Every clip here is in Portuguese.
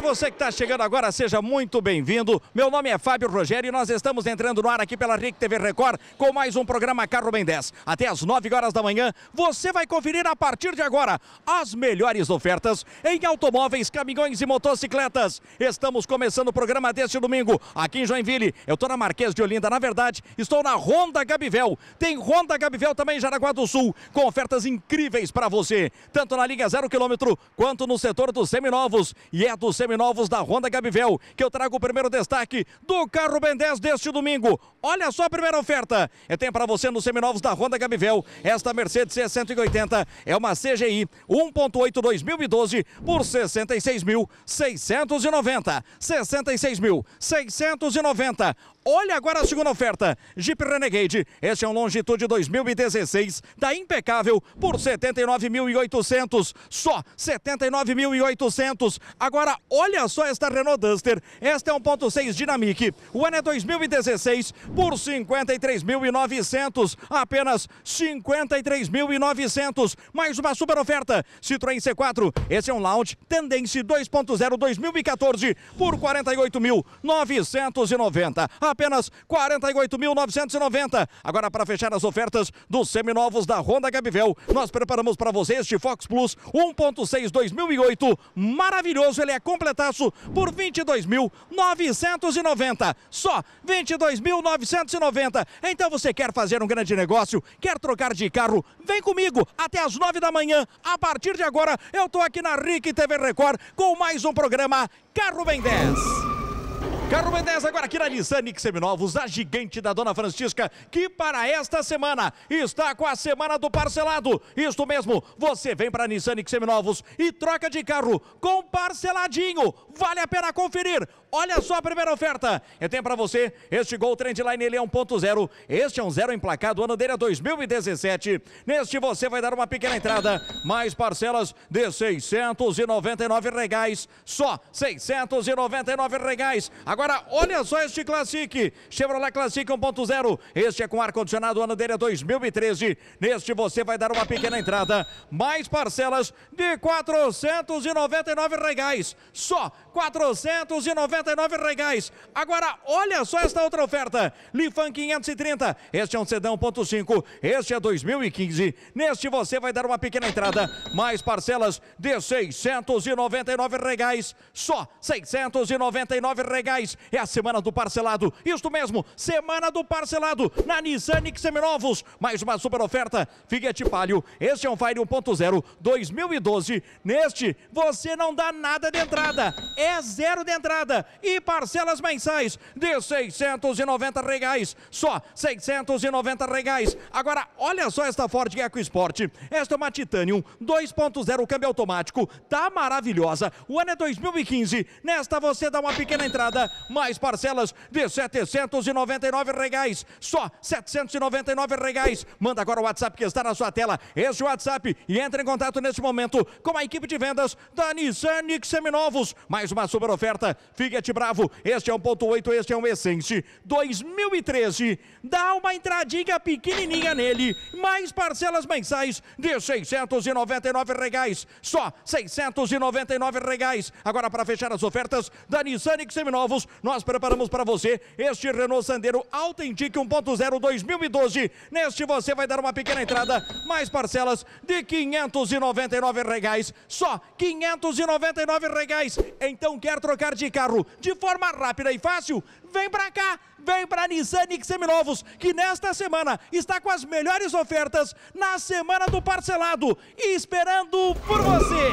você que está chegando agora, seja muito bem-vindo. Meu nome é Fábio Rogério e nós estamos entrando no ar aqui pela RIC TV Record com mais um programa Carro Bem 10. Até as 9 horas da manhã, você vai conferir a partir de agora as melhores ofertas em automóveis, caminhões e motocicletas. Estamos começando o programa deste domingo aqui em Joinville. Eu estou na Marquês de Olinda, na verdade, estou na Honda Gabivel. Tem Honda Gabivel também em Jaraguá do Sul, com ofertas incríveis para você, tanto na linha zero quilômetro quanto no setor dos seminovos. E é do seminovos seminovos da Honda Gabivel, que eu trago o primeiro destaque do carro Ben 10 deste domingo. Olha só a primeira oferta. Eu tenho para você nos seminovos da Honda Gabivel. Esta Mercedes C180 é uma CGI 1.8 2012 por 66.690. 66.690. Olha agora a segunda oferta. Jeep Renegade. Este é um Longitude 2016 da tá Impecável por 79.800. Só 79.800. Agora, olha Olha só esta Renault Duster. Esta é 1.6 Dynamic. O ano é 2016 por 53.900. Apenas 53.900. Mais uma super oferta. Citroën C4. Esse é um Lounge Tendência 2.0 2014 por 48.990. Apenas 48.990. Agora para fechar as ofertas dos seminovos da Honda Gabivel, nós preparamos para você este Fox Plus 1.6 2008. Maravilhoso, ele é completamente pretaço por 22.990. Só 22.990. Então você quer fazer um grande negócio, quer trocar de carro? Vem comigo até as 9 da manhã. A partir de agora, eu tô aqui na RIC TV Record com mais um programa Carro Vem 10. Carro B10 agora aqui na Nissan Nix Seminovos, a gigante da Dona Francisca, que para esta semana está com a semana do parcelado. Isto mesmo, você vem para a Nissan Nix Seminovos e troca de carro com parceladinho. Vale a pena conferir. Olha só a primeira oferta. Eu tenho para você este Gol Trendline, ele é 1.0. Este é um zero emplacado, o ano dele é 2017. Neste você vai dar uma pequena entrada, mais parcelas de 699 regais. Só 699 regais. Agora, olha só este Classic. Chevrolet Classic 1.0. Este é com ar-condicionado, o ano dele é 2013. Neste você vai dar uma pequena entrada, mais parcelas de 499 regais. Só 499 99 reais. Agora, olha só esta outra oferta. Lifan 530. Este é um ponto 5. Este é 2015. Neste você vai dar uma pequena entrada, mais parcelas de 699 reais. Só 699 reais. É a semana do parcelado. Isto mesmo, semana do parcelado na Nissan Seminovos. Mais uma super oferta. Fiat Palio. Este é um Fire 1.0 2012. Neste você não dá nada de entrada. É zero de entrada e parcelas mensais de 690 reais, só 690 reais. Agora, olha só esta Ford EcoSport. Esta é uma Titanium 2.0 câmbio automático, tá maravilhosa. O ano é 2015. Nesta você dá uma pequena entrada, mais parcelas de 799 reais, só 799 reais. Manda agora o WhatsApp que está na sua tela. Este WhatsApp e entre em contato neste momento com a equipe de vendas da Nissan Nix Seminovos. Mais uma super oferta. Fique Fiat Bravo. Este é um 1.8, este é um Essence 2013. Dá uma entradinha pequenininha nele, mais parcelas mensais de 699 reais, só 699 reais. Agora para fechar as ofertas da Nissan X Seminovos, nós preparamos para você este Renault Sandero Authentic 1.0 2012. Neste você vai dar uma pequena entrada, mais parcelas de 599 reais, só 599 reais. Então quer trocar de carro, de forma rápida e fácil? Vem para cá, vem para Nissan Nix Seminovos, que nesta semana está com as melhores ofertas na semana do parcelado e esperando por você.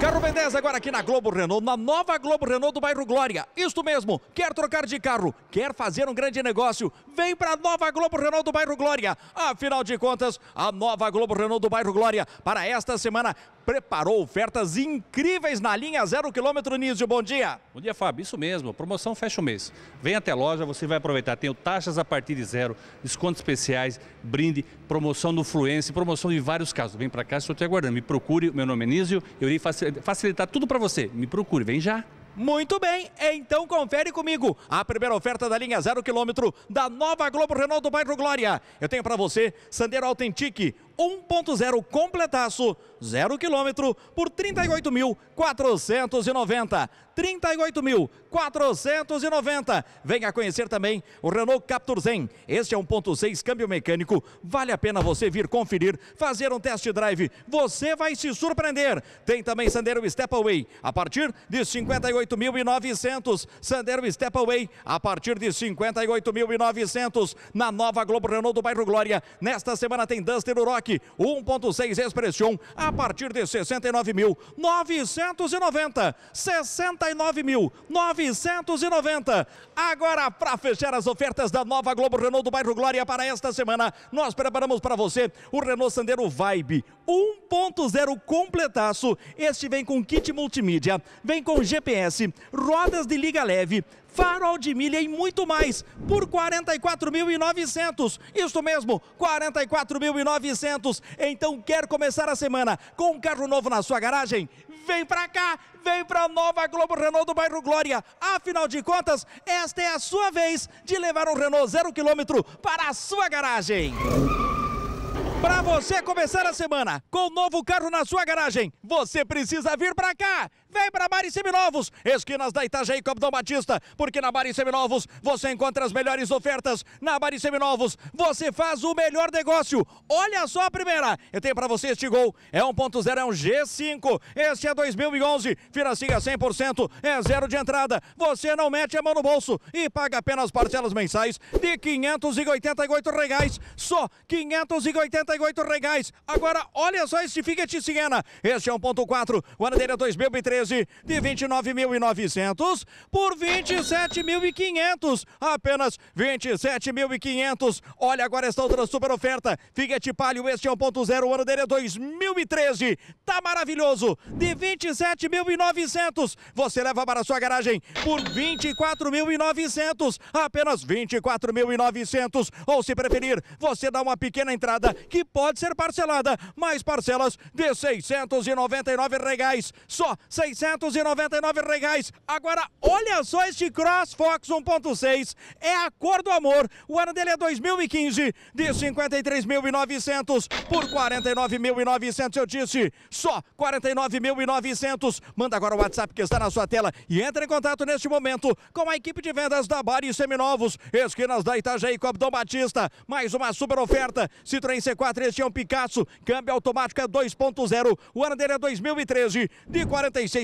Carro b agora aqui na Globo Renault, na nova Globo Renault do bairro Glória. Isto mesmo, quer trocar de carro, quer fazer um grande negócio, vem para a nova Globo Renault do bairro Glória. Afinal de contas, a nova Globo Renault do bairro Glória para esta semana preparou ofertas incríveis na linha zero quilômetro Nísio. Bom dia. Bom dia, Fábio. Isso mesmo. Promoção fecha o mês. Vem até a loja, você vai aproveitar. Tem taxas a partir de zero, descontos especiais, brinde, promoção do Fluence, promoção de vários casos. Vem para cá, estou te aguardando. Me procure, meu nome é Nísio. Eu irei facilitar tudo para você. Me procure, vem já. Muito bem, então confere comigo a primeira oferta da linha zero quilômetro da nova Globo Renault do bairro Glória. Eu tenho para você Sandero Authentic, 1.0 completaço, 0 quilômetro, por 38.490. 38.490. Venha conhecer também o Renault Captur Zen. Este é 1.6 câmbio mecânico. Vale a pena você vir conferir, fazer um test drive. Você vai se surpreender. Tem também Sandero Stepaway a partir de 58.900. Sandero Stepaway a partir de 58.900 na nova Globo Renault do bairro Glória. Nesta semana tem Duster Rock. 1.6 Expression a partir de 69.990. 69.990. Agora, para fechar as ofertas da nova Globo Renault do bairro Glória para esta semana, nós preparamos para você o Renault Sandero Vibe 1.0 completaço. Este vem com kit multimídia, vem com GPS, rodas de liga leve, farol de milha e muito mais por 44.900. Isso mesmo, 44.900. Então quer começar a semana com um carro novo na sua garagem? Vem pra cá, vem pra Nova Globo Renault do bairro Glória. Afinal de contas, esta é a sua vez de levar um Renault zero quilômetro para a sua garagem. Para você começar a semana com um novo carro na sua garagem, você precisa vir para cá. Vem para Bari Seminovos, esquinas da Itajaí do Batista, porque na Bari Seminovos você encontra as melhores ofertas. Na Bari Seminovos você faz o melhor negócio. Olha só a primeira. Eu tenho para você este gol. É 1.0, é um G5. Este é 2011. Financia 100%, é zero de entrada. Você não mete a mão no bolso e paga apenas parcelas mensais de 588 reais. Só 588 reais. Agora olha só este Fiat Siena. Este é 1.4, o ano dele é 2013. 13 de 29.900 por 27.500. Apenas 27.500. Olha agora esta outra super oferta. Fiat Palio, este é 1.0, o ano dele é 2013. Tá maravilhoso. De 27.900, você leva para a sua garagem por 24.900. Apenas 24.900. Ou se preferir, você dá uma pequena entrada que pode ser parcelada, mais parcelas de 699 regais. Só 600 699 reais. Agora, olha só este Cross Fox 1.6. É a cor do amor. O ano dele é 2015. De 53.900 por 49.900, eu disse. Só 49.900. Manda agora o WhatsApp que está na sua tela e entre em contato neste momento com a equipe de vendas da Bari Seminovos. Esquinas da Itajaí, Cobdão Batista. Mais uma super oferta. Citroën C4, este é um Picasso. Câmbio automático é 2.0. O ano dele é 2013. De 46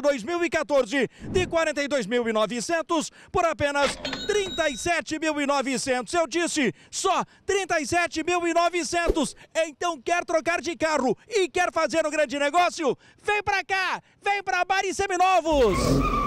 março 2014 de 42.900 por apenas 37.900. Eu disse só 37.900. Então quer trocar de carro e quer fazer um grande negócio? Vem pra cá, vem pra Bar e Seminovos.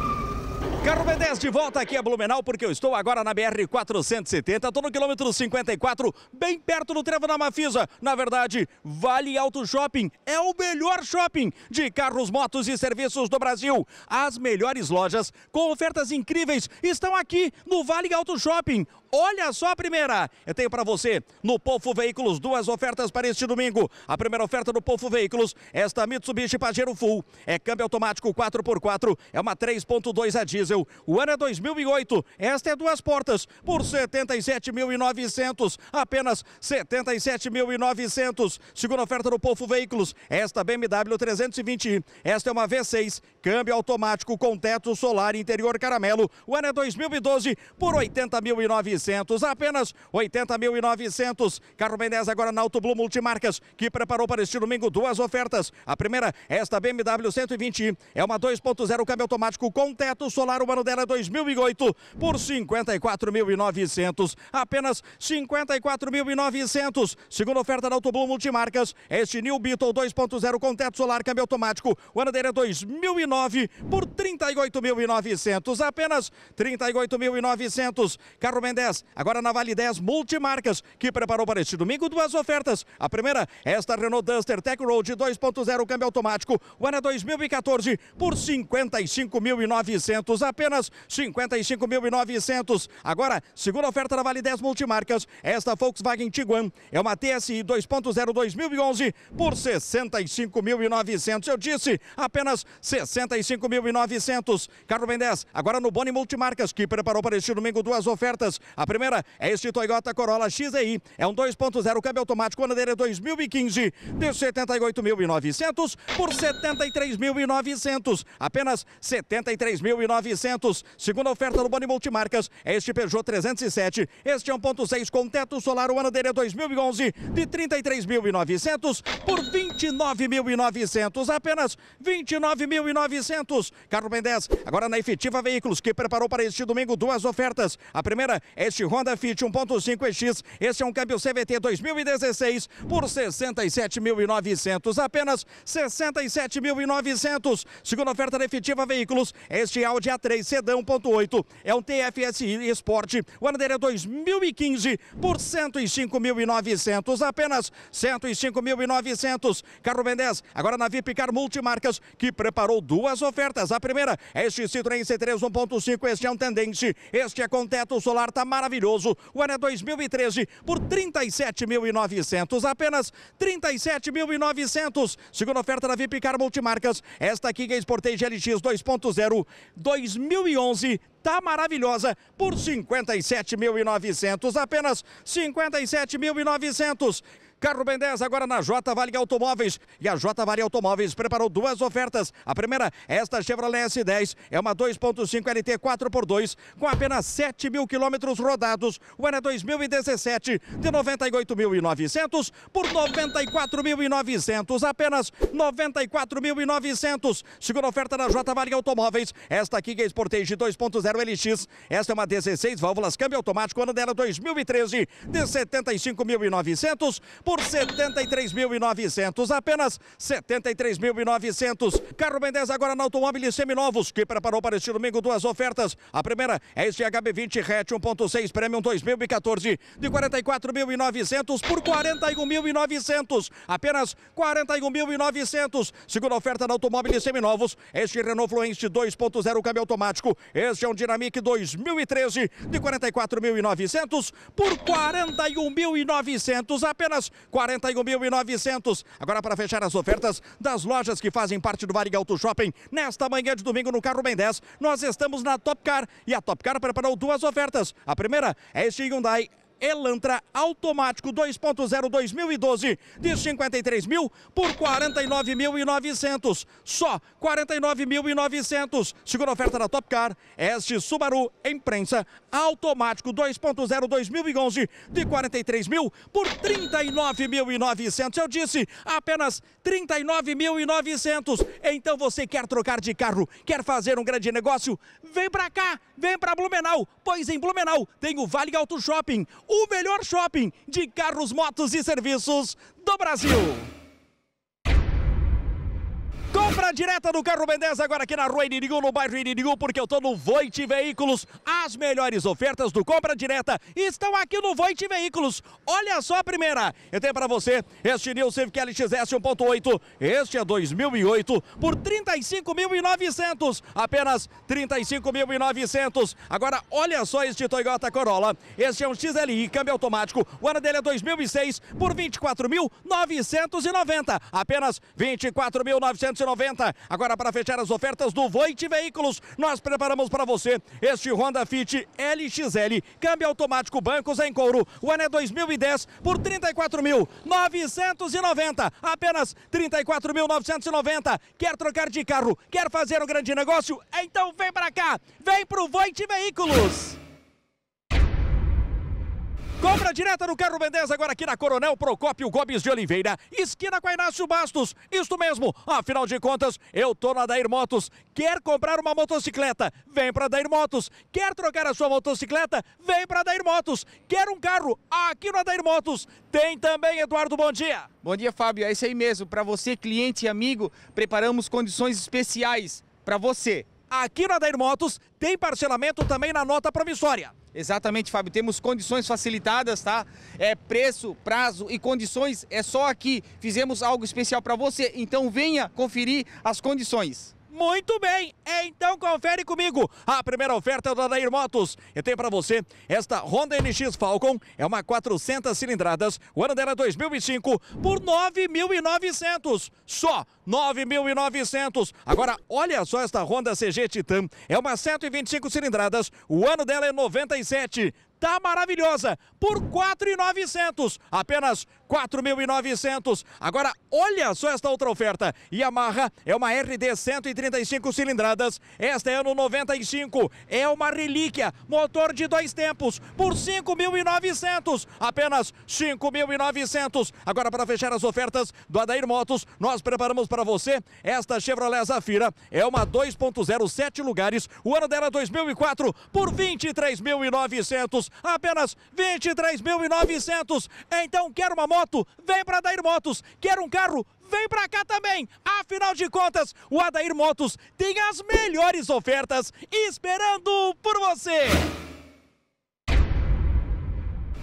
Carro B10 de volta aqui a Blumenau, porque eu estou agora na BR-470, estou no quilômetro 54, bem perto do trevo da Mafisa. Na verdade, Vale Auto Shopping é o melhor shopping de carros, motos e serviços do Brasil. As melhores lojas com ofertas incríveis estão aqui no Vale Auto Shopping. Olha só a primeira. Eu tenho para você no Polfo Veículos duas ofertas para este domingo. A primeira oferta do Polfo Veículos, esta Mitsubishi Pajero Full, é câmbio automático 4x4, é uma 3.2 a diesel diesel. O ano é 2008, esta é duas portas por 77.900, apenas 77.900. Segunda oferta do Polfo Veículos, esta BMW 320, esta é uma V6, câmbio automático com teto solar interior caramelo. O ano é 2012 por 80.900, apenas 80.900. Carro Mendes agora na Auto Blue Multimarcas, que preparou para este domingo duas ofertas. A primeira, esta BMW 120, é uma 2.0 câmbio automático com teto solar o ano dela 2008 por 54.900, apenas 54.900. Segunda oferta da Autoblum Multimarcas, este New Beetle 2.0 com teto solar, câmbio automático, o ano dele é 2009 por 38.900, apenas 38.900. Carro Mendes, agora na Vale 10 Multimarcas, que preparou para este domingo duas ofertas. A primeira, esta Renault Duster Tech Road 2.0 câmbio automático, o ano é 2014 por 55.900, apenas 55.900. Agora, segunda oferta da Vale 10 Multimarcas, esta Volkswagen Tiguan é uma TSI 2.0 2011 por 65.900. Eu disse, apenas 65.900. Carlos Mendes, agora no Boni Multimarcas, que preparou para este domingo duas ofertas. A primeira é este Toyota Corolla XEI, é um 2.0 câmbio automático, é 2015, de 78.900 por 73.900. Apenas 73.900. 900. Segunda oferta do Boni Multimarcas é este Peugeot 307. Este é 1.6 com teto solar. O ano dele é 2011 de 33.900 por 29.900. Apenas 29.900. Carro Ben 10, agora na efetiva Veículos, que preparou para este domingo duas ofertas. A primeira, é este Honda Fit 15 X Este é um câmbio CVT 2016 por 67.900. Apenas 67.900. Segunda oferta da efetiva Veículos, é este Audi A 63 1.8. É um TFSI Esporte. O ano dele é 2015 por 105.900. Apenas 105.900. Carro Vendés, agora na Vipcar Multimarcas, que preparou duas ofertas. A primeira é este Citroën C3 1.5. Este é um tendente. Este é com teto solar, tá maravilhoso. O ano é 2013 por 37.900. Apenas 37.900. Segunda oferta da Vipcar Multimarcas. Esta aqui é Sportage LX 2.0. 2 2011 tá maravilhosa por 57.900, apenas 57.900. Carro Ben 10 agora na J Vale Automóveis. E a J Vale Automóveis preparou duas ofertas. A primeira, esta Chevrolet S10 é uma 2.5 LT 4x2 com apenas 7 mil quilômetros rodados. O ano é 2017 de 98.900 por 94.900. Apenas 94.900. Segunda oferta da J Vale Automóveis. Esta aqui é Sportage 2.0 LX. Esta é uma 16 válvulas câmbio automático ano dela 2013 de 75.900 por por 73.900, apenas 73.900. Carro Ben 10 agora na Automóveis Seminovos, que preparou para este domingo duas ofertas. A primeira é este HB20 Hatch 1.6 Premium 2014 de 44.900 por 41.900, apenas 41.900. Segunda oferta na Automóveis Seminovos, este Renault Fluence 2.0 câmbio automático. Este é um Dynamic 2013 de 44.900 por 41.900, apenas 41.900. Agora para fechar as ofertas das lojas que fazem parte do Varig Auto Shopping, nesta manhã de domingo no Carro Bem 10, nós estamos na Topcar e a Topcar preparou duas ofertas. A primeira é este Hyundai Elantra automático 2.0 2012 de 53 mil por 49.900. Só 49.900. Segunda oferta da Top Car, este Subaru imprensa automático 2.0 2011 de 43 mil por 39.900. Eu disse apenas 39.900. Então você quer trocar de carro, quer fazer um grande negócio? Vem pra cá, vem pra Blumenau, pois em Blumenau tem o Vale Auto Shopping o melhor shopping de carros, motos e serviços do Brasil. Compra direta do carro Ben 10 agora aqui na Rua Inimigo, no bairro Inimigo, porque eu tô no Voit Veículos. As melhores ofertas do Compra Direta estão aqui no Voit Veículos. Olha só a primeira. Eu tenho para você este New Civic LXS 1.8. Este é 2008 por 35.900. Apenas 35.900. Agora, olha só este Toyota Corolla. Este é um XLI, câmbio automático. O ano dele é 2006 por 24.990. Apenas 24.990. Agora para fechar as ofertas do Voit Veículos, nós preparamos para você este Honda Fit LXL, câmbio automático bancos em couro. O ano é 2010 por 34.990, apenas 34.990. Quer trocar de carro? Quer fazer um grande negócio? Então vem para cá, vem para o Voit Veículos. Compra direta no Carro Mendes, agora aqui na Coronel Procópio Gomes de Oliveira, esquina com a Inácio Bastos. Isto mesmo, afinal de contas, eu tô na Dair Motos. Quer comprar uma motocicleta? Vem pra Dair Motos. Quer trocar a sua motocicleta? Vem pra Dair Motos. Quer um carro? Aqui no Dair Motos. Tem também, Eduardo, bom dia. Bom dia, Fábio. É isso aí mesmo. Para você, cliente e amigo, preparamos condições especiais para você. Aqui no Dair Motos tem parcelamento também na nota promissória. Exatamente, Fábio. Temos condições facilitadas, tá? É preço, prazo e condições. É só aqui. Fizemos algo especial para você. Então venha conferir as condições. Muito bem, então confere comigo a primeira oferta é da Dair Motos. Eu tenho para você esta Honda NX Falcon, é uma 400 cilindradas, o ano dela é 2005, por 9.900, só 9.900. Agora, olha só esta Honda CG Titan, é uma 125 cilindradas, o ano dela é 97, tá maravilhosa, por 4.900, apenas 4.900. Agora, olha só esta outra oferta. Yamaha é uma RD 135 cilindradas. Esta é ano 95. É uma relíquia. Motor de dois tempos por 5.900. Apenas 5.900. Agora, para fechar as ofertas do Adair Motos, nós preparamos para você esta Chevrolet Zafira. É uma 2.0, 7 lugares. O ano dela 2004 é por 23.900. Apenas 23.900. Então, quer uma moto? moto, vem para Adair Motos. Quer um carro? Vem para cá também. Afinal de contas, o Adair Motos tem as melhores ofertas esperando por você.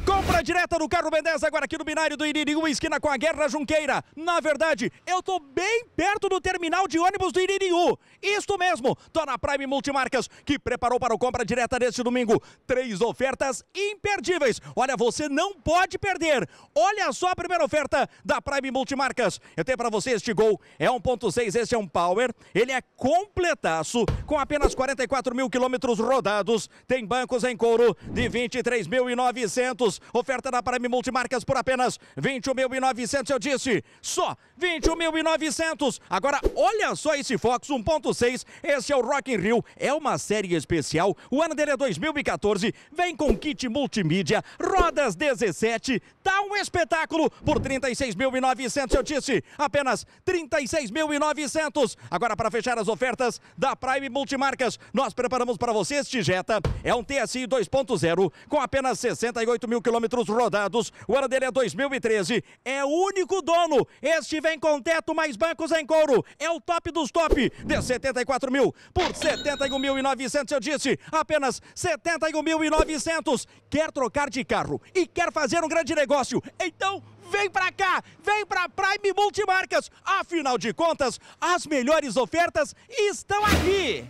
Compra direta do carro Ben 10 agora aqui no binário do Iririu, esquina com a Guerra Junqueira. Na verdade, eu tô bem perto do terminal de ônibus do Iririu. Isto mesmo, tô na Prime Multimarcas, que preparou para o compra direta deste domingo. Três ofertas imperdíveis. Olha, você não pode perder. Olha só a primeira oferta da Prime Multimarcas. Eu tenho para você este Gol, é 1.6, este é um Power. Ele é completaço, com apenas 44 mil quilômetros rodados. Tem bancos em couro de 23.900 Oferta da Prime Multimarcas por apenas 21.900, eu disse, só 21.900. Agora, olha só esse Fox 1.6. Esse é o Rock in Rio. É uma série especial. O ano dele é 2014. Vem com kit multimídia, rodas 17. Tá um espetáculo por 36.900. Eu disse, apenas 36.900. Agora, para fechar as ofertas da Prime Multimarcas, nós preparamos para você este Jetta. É um TSI 2.0 com apenas 68 mil quilômetros rodados. O ano dele é 2013. É o único dono. Este vem vem com teto, mais bancos em couro. É o top dos top. De 74 mil por 71.900, eu disse. Apenas 71.900. Quer trocar de carro e quer fazer um grande negócio? Então vem pra cá, vem pra Prime Multimarcas. Afinal de contas, as melhores ofertas estão aqui.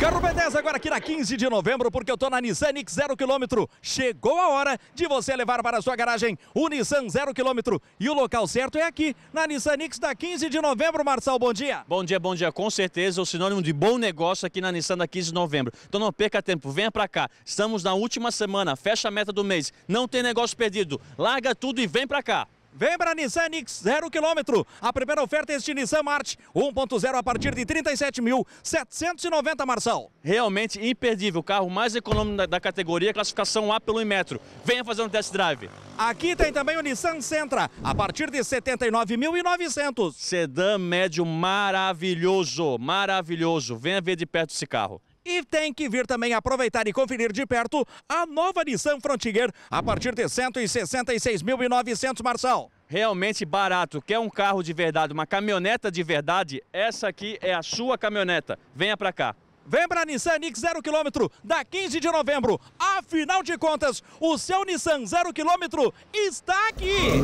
Carro B10 agora aqui na 15 de novembro, porque eu tô na Nissan X 0 km. Chegou a hora de você levar para a sua garagem o Nissan 0 km. E o local certo é aqui, na Nissan X da 15 de novembro, Marçal. Bom dia. Bom dia, bom dia. Com certeza, é o sinônimo de bom negócio aqui na Nissan da 15 de novembro. Então não perca tempo, venha para cá. Estamos na última semana, fecha a meta do mês. Não tem negócio perdido. Larga tudo e vem para cá. Vem para Nissan X 0 quilômetro. A primeira oferta é este Nissan March 1.0 a partir de 37.790, Marçal. Realmente imperdível. O carro mais econômico da, categoria, classificação A pelo Imetro. Venha fazer um test drive. Aqui tem também o Nissan Sentra, a partir de 79.900. Sedã médio maravilhoso, maravilhoso. Venha ver de perto esse carro. E tem que vir também aproveitar e conferir de perto a nova Nissan Frontier a partir de 166.900, Marçal. Realmente barato. Quer um carro de verdade, uma caminhoneta de verdade? Essa aqui é a sua caminhoneta. Venha para cá. Vem para a Nissan Nix 0km da 15 de novembro. Afinal de contas, o seu Nissan 0km está aqui.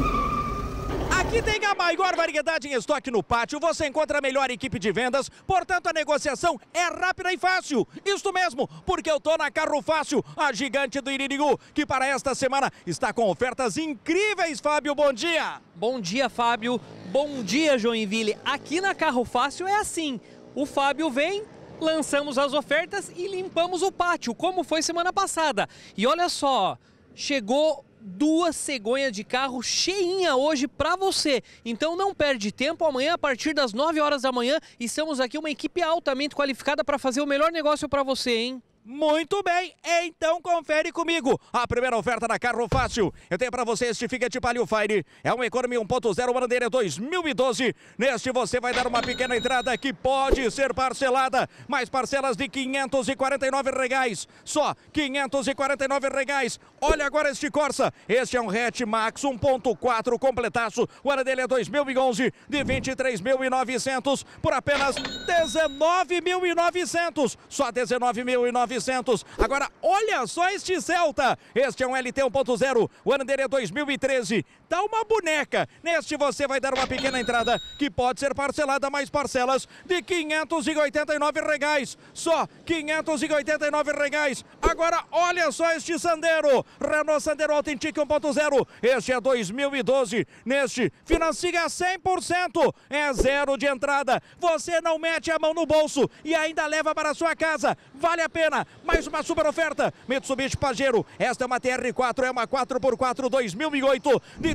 Aqui tem a maior variedade em estoque no pátio, você encontra a melhor equipe de vendas, portanto a negociação é rápida e fácil. Isso mesmo, porque eu tô na Carro Fácil, a gigante do Iririgu, que para esta semana está com ofertas incríveis, Fábio, bom dia! Bom dia, Fábio, bom dia, Joinville. Aqui na Carro Fácil é assim, o Fábio vem, lançamos as ofertas e limpamos o pátio, como foi semana passada. E olha só, chegou duas cegonhas de carro cheinha hoje para você. Então não perde tempo, amanhã a partir das 9 horas da manhã estamos aqui uma equipe altamente qualificada para fazer o melhor negócio para você, hein? Muito bem, então confere comigo a primeira oferta da Carro Fácil. Eu tenho para você este Fiat Palio Fire, é um Economy 1.0 Bandeira 2012. Neste você vai dar uma pequena entrada que pode ser parcelada, mais parcelas de 549 reais. só 549 reais. Olha agora este Corsa. Este é um hatch Max 1.4 completaço. O ano dele é 2011 de 23.900 por apenas 19.900. Só 19.900. Agora olha só este Celta. Este é um LT 1.0. O ano dele é 2013 tal uma boneca. Neste você vai dar uma pequena entrada que pode ser parcelada mais parcelas de 589 reais Só 589 reais Agora olha só este Sandero. Renault Sandero Authentic 1.0. Este é 2012. Neste financia 100%. É zero de entrada. Você não mete a mão no bolso e ainda leva para sua casa. Vale a pena. Mais uma super oferta. Mitsubishi Pajero. Esta é uma TR4, é uma 4x4 2008 de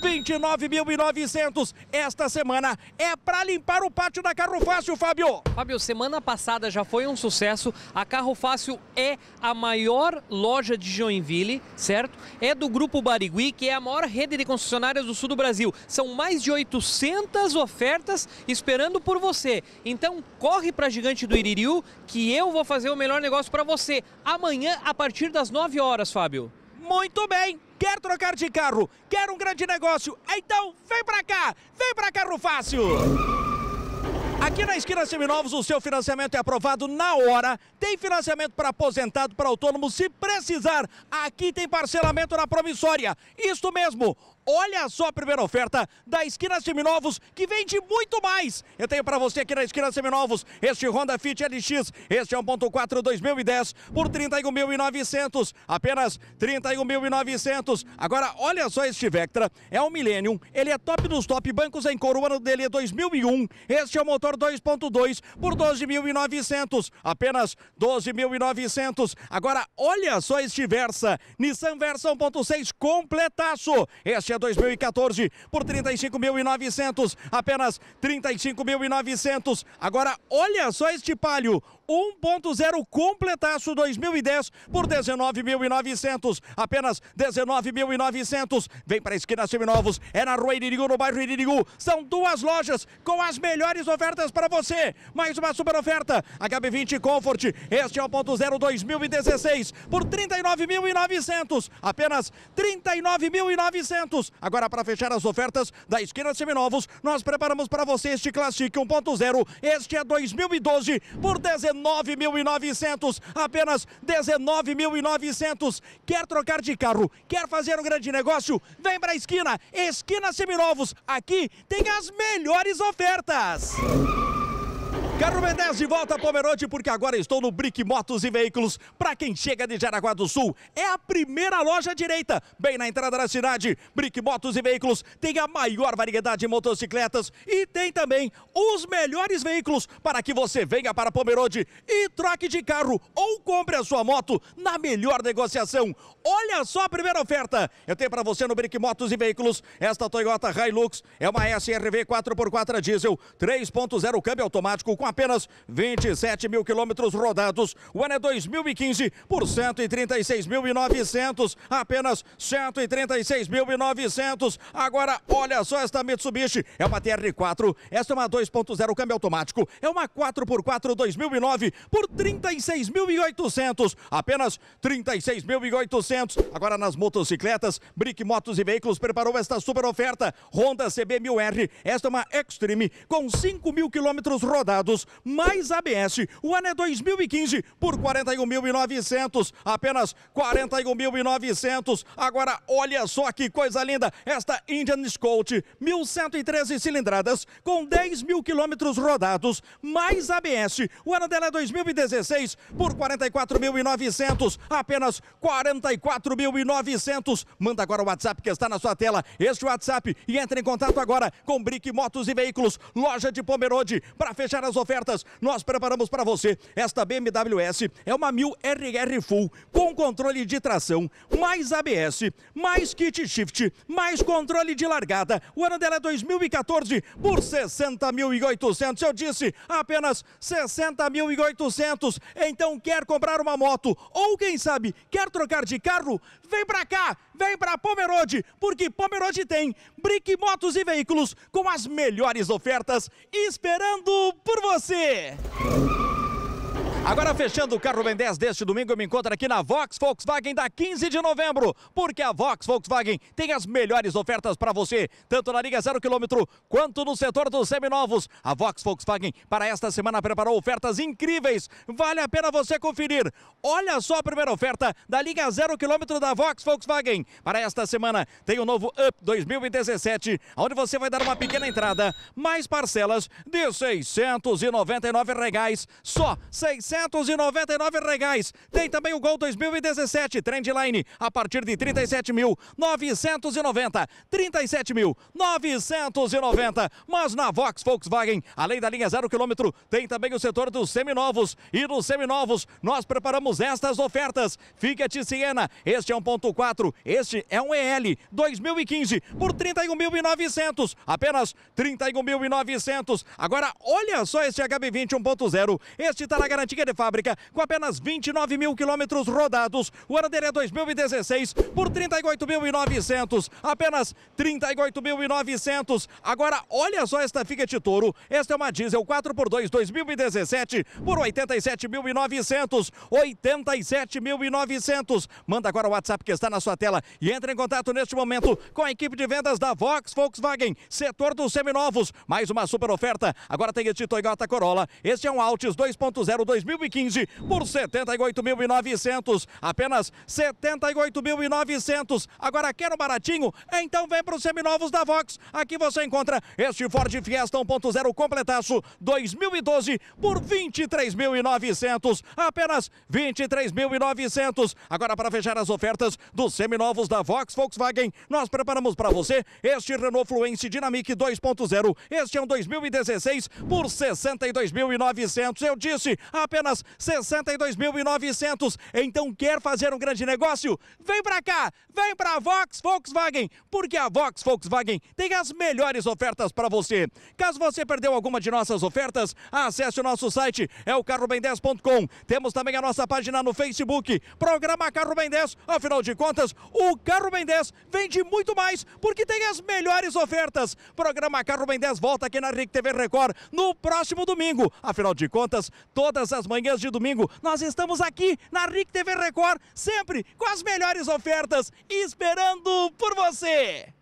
29.900 esta semana. É para limpar o pátio da Carro Fácil, Fábio. Fábio, semana passada já foi um sucesso. A Carro Fácil é a maior loja de Joinville, certo? É do Grupo Barigui, que é a maior rede de concessionárias do sul do Brasil. São mais de 800 ofertas esperando por você. Então, corre para Gigante do Iririu que eu vou fazer o melhor negócio para você. Amanhã, a partir das 9 horas, Fábio. Muito bem! Quer trocar de carro? Quer um grande negócio? Então vem pra cá! Vem pra Carro Fácil! Aqui na esquina Seminovos, o seu financiamento é aprovado na hora. Tem financiamento para aposentado, para autônomo, se precisar. Aqui tem parcelamento na promissória. Isto mesmo, Olha só a primeira oferta da Esquina Seminovos, que vende muito mais. Eu tenho para você aqui na Esquina Seminovos este Honda Fit LX, este é 1.4 2010 por 31.900, apenas 31.900. Agora, olha só este Vectra, é um Millennium, ele é top dos top, bancos em couro, o ano dele é 2001. Este é o motor 2.2 por 12.900, apenas 12.900. Agora, olha só este Versa, Nissan Versa 1.6 completaço. Este é a 2014 por 35.900, apenas 35.900. Agora olha só este palio, 1.0 completaço 2010 por 19.900. Apenas 19.900. Vem para a esquina Seminovos. É na rua Iririgu, no bairro Iririgu. São duas lojas com as melhores ofertas para você. Mais uma super oferta. HB20 Comfort. Este é o 1.0 2016 por 39.900. Apenas 39.900. Agora para fechar as ofertas da esquina Seminovos, nós preparamos para você este Classic 1.0. Este é 2012 por 19. 19.900, apenas 19.900. Quer trocar de carro, quer fazer um grande negócio? Vem para a esquina, Esquina Seminovos. Aqui tem as melhores ofertas. Carro Mendes de volta a Pomerode, porque agora estou no Brick Motos e Veículos. Para quem chega de Jaraguá do Sul, é a primeira loja direita, bem na entrada da cidade. Brick Motos e Veículos tem a maior variedade de motocicletas e tem também os melhores veículos para que você venha para Pomerode e troque de carro ou compre a sua moto na melhor negociação. Olha só a primeira oferta. Eu tenho para você no Brick Motos e Veículos esta Toyota Hilux. É uma SRV 4x4 a diesel, 3.0 câmbio automático com a apenas 27 mil quilômetros rodados. O ano é 2015 por 136.900, apenas 136.900. Agora, olha só esta Mitsubishi, é uma TR4, esta é uma 2.0 câmbio automático, é uma 4x4 2009 por 36.800, apenas 36.800. Agora nas motocicletas, Brick Motos e Veículos preparou esta super oferta, Honda CB1000R, esta é uma Extreme com 5 mil quilômetros rodados, mais ABS. O ano é 2015 por 41.900, apenas 41.900. Agora, olha só que coisa linda, esta Indian Scout, 1.113 cilindradas, com 10 mil quilômetros rodados, mais ABS. O ano dela é 2016 por 44.900, apenas 44.900. Manda agora o WhatsApp que está na sua tela, este WhatsApp, e entre em contato agora com Brick Motos e Veículos, loja de Pomerode, para fechar as ofertas nós preparamos para você. Esta BMW S é uma 1000 RR Full com controle de tração, mais ABS, mais kit shift, mais controle de largada. O ano dela é 2014 por 60.800. Eu disse apenas 60.800. Então quer comprar uma moto ou quem sabe quer trocar de carro? vem para cá, vem para Pomerode, porque Pomerode tem Brick Motos e Veículos com as melhores ofertas esperando por você. Agora fechando o carro Ben 10 deste domingo, eu me encontro aqui na Vox Volkswagen da 15 de novembro, porque a Vox Volkswagen tem as melhores ofertas para você, tanto na liga zero quilômetro quanto no setor dos seminovos. A Vox Volkswagen para esta semana preparou ofertas incríveis, vale a pena você conferir. Olha só a primeira oferta da liga zero quilômetro da Vox Volkswagen. Para esta semana tem o novo Up 2017, onde você vai dar uma pequena entrada, mais parcelas de 699 reais, só 600 999 reais. Tem também o Gol 2017 Trendline a partir de 37.990. 37.990. Mas na Vox Volkswagen, além da linha zero quilômetro, tem também o setor dos seminovos. E nos seminovos, nós preparamos estas ofertas. Fiat Siena, este é um ponto quatro este é um EL 2015 por 31.900, apenas 31.900. Agora olha só este HB20 1.0, este está na garantia antiga de fábrica, com apenas 29 mil quilômetros rodados. O ano dele é 2016 por 38.900, apenas 38.900. Agora, olha só esta Fiat Toro. Esta é uma diesel 4x2 2017 por 87.900, 87.900. Manda agora o WhatsApp que está na sua tela e entre em contato neste momento com a equipe de vendas da Vox Volkswagen, setor dos seminovos. Mais uma super oferta. Agora tem este Toyota Corolla. Este é um Altis 2.0 2017. 2015 por 78.900, apenas 78.900. Agora quer o baratinho? Então vem para os seminovos da Vox. Aqui você encontra este Ford Fiesta 1.0 completaço 2012 por 23.900, apenas 23.900. Agora para fechar as ofertas dos seminovos da Vox Volkswagen, nós preparamos para você este Renault Fluence Dynamic 2.0. Este é um 2016 por 62.900. Eu disse, apenas apenas 62.900. Então quer fazer um grande negócio? Vem para cá, vem para a Vox Volkswagen, porque a Vox Volkswagen tem as melhores ofertas para você. Caso você perdeu alguma de nossas ofertas, acesse o nosso site é o bem 10com Temos também a nossa página no Facebook, programa Carro Bem 10. Afinal de contas, o Carro Bem 10 vende muito mais porque tem as melhores ofertas. Programa Carro Bem 10 volta aqui na RIC TV Record no próximo domingo. Afinal de contas, todas as manhãs de domingo, nós estamos aqui na RIC TV Record, sempre com as melhores ofertas, esperando por você!